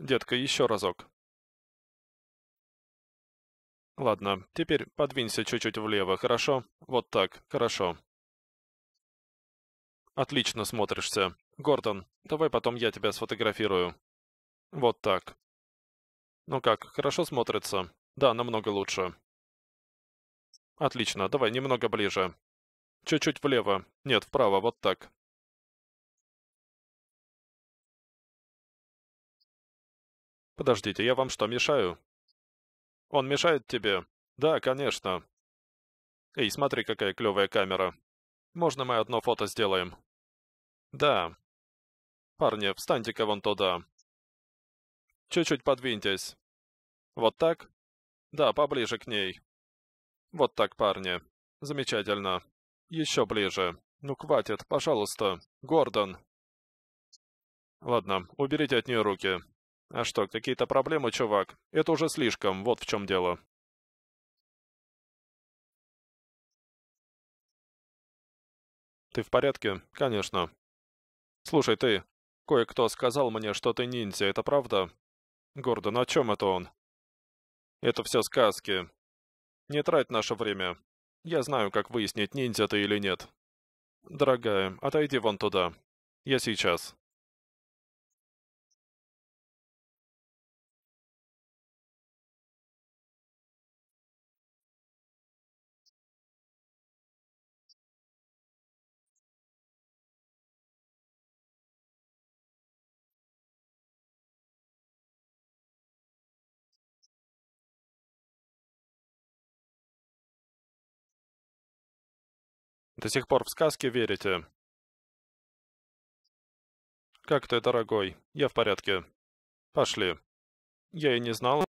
Детка, еще разок. Ладно, теперь подвинься чуть-чуть влево, хорошо? Вот так, хорошо. Отлично смотришься. Гордон, давай потом я тебя сфотографирую. Вот так. Ну как, хорошо смотрится? Да, намного лучше. Отлично, давай немного ближе. Чуть-чуть влево. Нет, вправо, вот так. Подождите, я вам что, мешаю? Он мешает тебе? Да, конечно. Эй, смотри, какая клевая камера. Можно мы одно фото сделаем? Да. Парни, встаньте-ка вон туда. Чуть-чуть подвиньтесь. Вот так? Да, поближе к ней. Вот так, парни. Замечательно. Еще ближе. Ну, хватит, пожалуйста. Гордон. Ладно, уберите от нее руки. А что, какие-то проблемы, чувак? Это уже слишком, вот в чем дело. Ты в порядке? Конечно. Слушай, ты, кое-кто сказал мне, что ты ниндзя, это правда? Гордон, о чем это он? Это все сказки. Не трать наше время. Я знаю, как выяснить, ниндзя ты или нет. Дорогая, отойди вон туда. Я сейчас. До сих пор в сказки верите?» «Как ты, дорогой? Я в порядке. Пошли». Я и не знала,